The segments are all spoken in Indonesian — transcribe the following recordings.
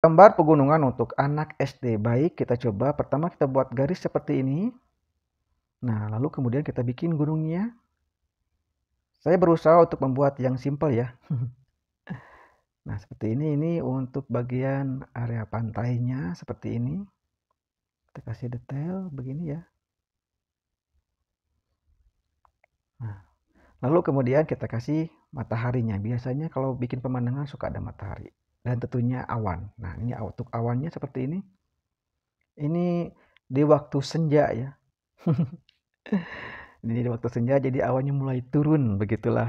Gambar pegunungan untuk anak SD. Baik, kita coba. Pertama kita buat garis seperti ini. Nah, lalu kemudian kita bikin gunungnya. Saya berusaha untuk membuat yang simple ya. nah, seperti ini. Ini untuk bagian area pantainya seperti ini. Kita kasih detail begini ya. Nah, lalu kemudian kita kasih mataharinya. Biasanya kalau bikin pemandangan suka ada matahari dan tentunya awan. Nah, ini untuk awannya seperti ini. Ini di waktu senja ya. ini di waktu senja jadi awannya mulai turun begitulah.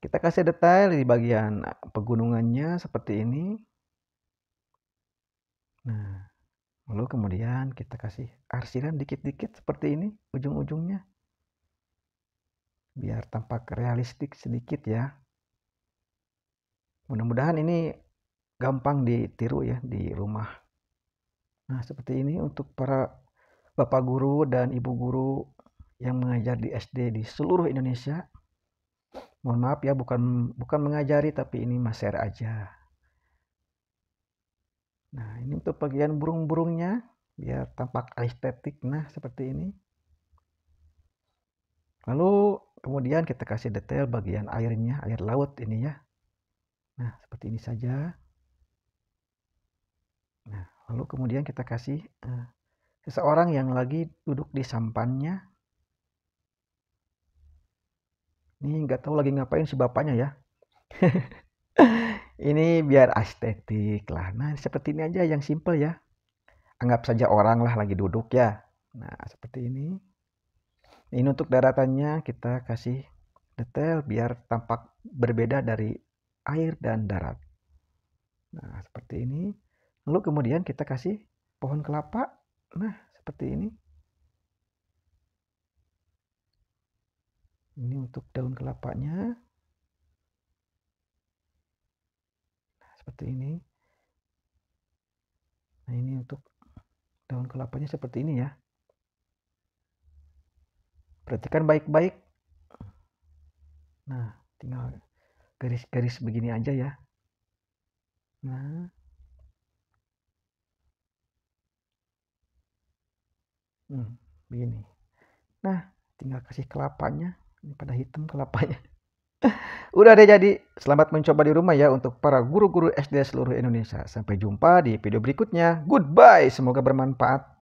Kita kasih detail di bagian pegunungannya seperti ini. Nah, lalu kemudian kita kasih arsiran dikit-dikit seperti ini ujung-ujungnya. Biar tampak realistik sedikit ya. Mudah-mudahan ini gampang ditiru ya di rumah. Nah, seperti ini untuk para bapak guru dan ibu guru yang mengajar di SD di seluruh Indonesia. Mohon maaf ya, bukan bukan mengajari tapi ini maser aja. Nah, ini untuk bagian burung-burungnya biar tampak estetik. Nah, seperti ini. Lalu kemudian kita kasih detail bagian airnya, air laut ini ya. Nah, seperti ini saja. Nah, lalu kemudian kita kasih uh, seseorang yang lagi duduk di sampannya. Ini nggak tahu lagi ngapain si bapaknya ya. ini biar estetik lah. Nah, seperti ini aja yang simple ya. Anggap saja orang lah lagi duduk ya. Nah, seperti ini. Ini untuk daratannya kita kasih detail biar tampak berbeda dari air, dan darat. Nah, seperti ini. Lalu kemudian kita kasih pohon kelapa. Nah, seperti ini. Ini untuk daun kelapanya. Nah, seperti ini. Nah, ini untuk daun kelapanya seperti ini ya. Perhatikan baik-baik. Nah, tinggal garis-garis begini aja ya nah hmm, begini nah tinggal kasih kelapanya ini pada hitam kelapanya Udah deh jadi, selamat mencoba di rumah ya untuk para guru-guru SD seluruh Indonesia. Sampai jumpa di video berikutnya. Goodbye, semoga bermanfaat.